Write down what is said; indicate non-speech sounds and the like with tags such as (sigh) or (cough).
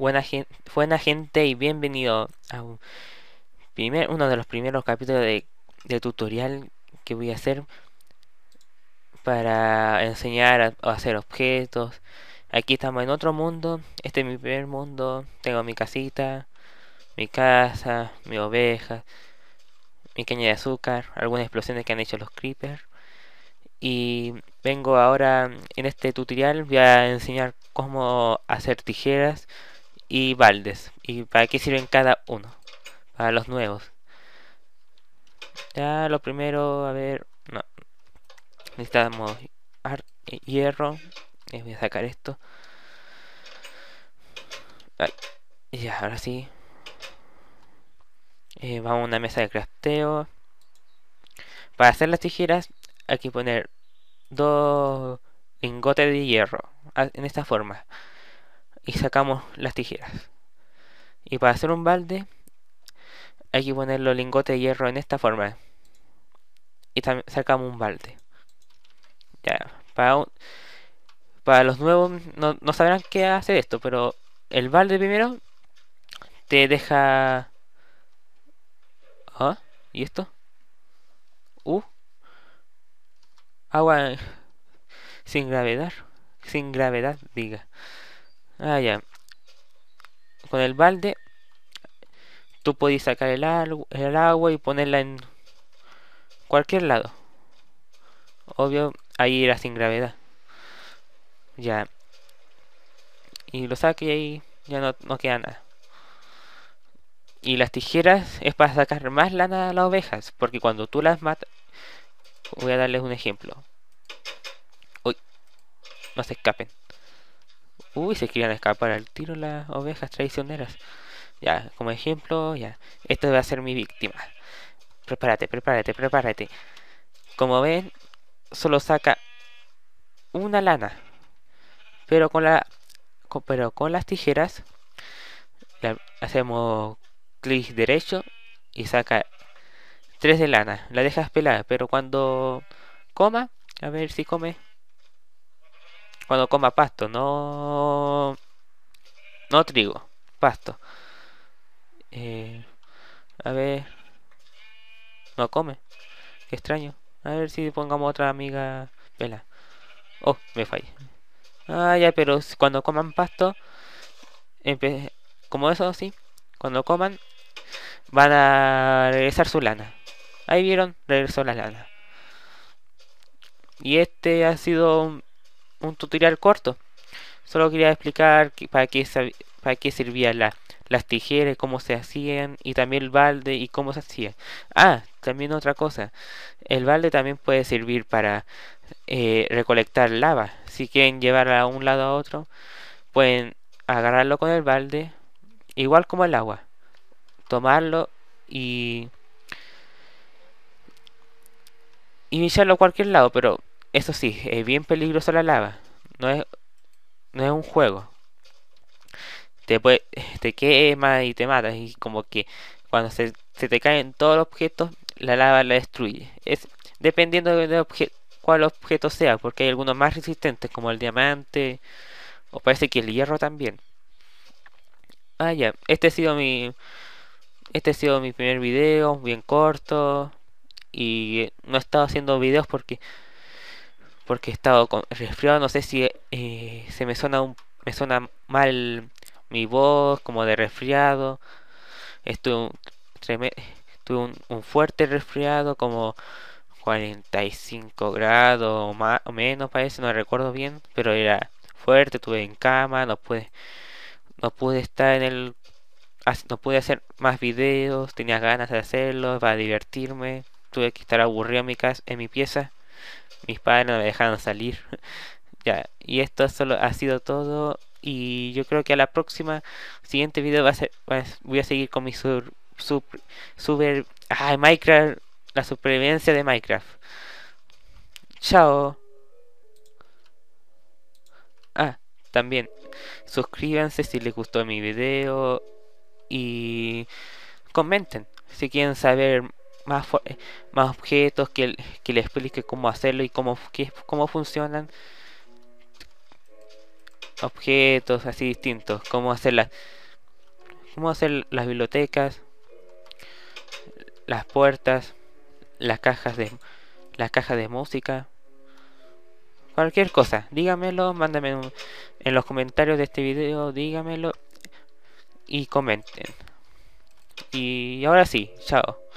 buena gente, buena gente y bienvenido a primer, uno de los primeros capítulos de, tutorial que voy a hacer para enseñar a, a, hacer objetos. Aquí estamos en otro mundo, este es mi primer mundo, tengo mi casita, mi casa, mi oveja, mi caña de azúcar, algunas explosiones que han hecho los creepers. Y vengo ahora en este tutorial voy a enseñar cómo hacer tijeras y baldes. ¿Y para qué sirven cada uno? Para los nuevos. Ya lo primero, a ver... No. Necesitamos hierro. voy a sacar esto. y ahora sí. Eh, vamos a una mesa de crafteo. Para hacer las tijeras hay que poner dos lingotes de hierro. En esta forma y sacamos las tijeras. Y para hacer un balde hay que poner los lingotes de hierro en esta forma. Y también sacamos un balde. Ya, para, para los nuevos no, no sabrán qué hacer esto, pero el balde primero te deja... ¿Ah? ¿Y esto? Uh. Agua eh, sin gravedad. Sin gravedad, diga. Ah, ya. Con el balde, tú podés sacar el, agua y ponerla en cualquier lado. Obvio, ahí era sin gravedad. Ya. Y lo saque y ahí ya no, no queda nada. Y las tijeras es para sacar más lana a las ovejas, porque cuando tú las matas... Voy a darles un ejemplo. Uy, no se escapen. Uy, se querían escapar al tiro las ovejas traicioneras. Ya, como ejemplo, ya. esto va a ser mi víctima. Prepárate, prepárate, prepárate. Como ven, solo saca una lana. Pero con la pero con las tijeras hacemos clic derecho y saca tres de lana. La dejas pelada, pero cuando coma, a ver si come cuando coma pasto, no. No trigo, pasto. Eh, a ver. No come. Qué extraño. A ver si pongamos otra amiga. Vela. Oh, me fallé. Ah, ya, pero cuando coman pasto. Como eso, sí. Cuando coman. Van a regresar su lana. Ahí vieron, regresó la lana. Y este ha sido un tutorial corto. Solo quería explicar para qué, para qué servían las tijeras, cómo se hacían y también el balde y cómo se hacía. Ah, también otra cosa. El balde también puede servir para eh, recolectar lava. Si quieren llevarla a un lado a otro, pueden agarrarlo con el balde, igual como el agua. Tomarlo y y a cualquier lado, pero eso sí, es bien peligroso la lava. No es, no es un juego. Te, puede, te quema y te matas. Y como que cuando se, te caen todos los objetos, la lava la destruye. Es dependiendo de, cuál objeto sea, porque hay algunos más resistentes, como el diamante, o parece que el hierro también. Ah, ya, este ha sido mi. Este ha sido mi primer video, bien corto. Y no he estado haciendo videos porque porque he estado con resfriado, no sé si eh, se me suena me suena mal mi voz, como de resfriado. Estuve un, tuve un, fuerte resfriado, como 45 grados o, más, o menos, parece, no recuerdo bien, pero era fuerte, estuve en cama, no pude, no pude estar en el no pude hacer más videos, tenía ganas de hacerlos para divertirme, tuve que estar aburrido mi casa, en mi pieza mis padres no me dejaron salir. (laughs) ya, y esto solo ha sido todo. Y yo creo que a la próxima, siguiente video va a ser, voy a seguir con mi sur, super, super, Minecraft, la supervivencia de Minecraft. Chao. Ah, también, suscríbanse si les gustó mi video y comenten si quieren saber eh, más, objetos que, que le explique cómo hacerlo y cómo, cómo funcionan objetos así distintos, cómo hacer las cómo hacer las bibliotecas, las puertas, las cajas de las cajas de música, cualquier cosa, dígamelo, mándame en los comentarios de este video, dígamelo y comenten. Y ahora sí, chao.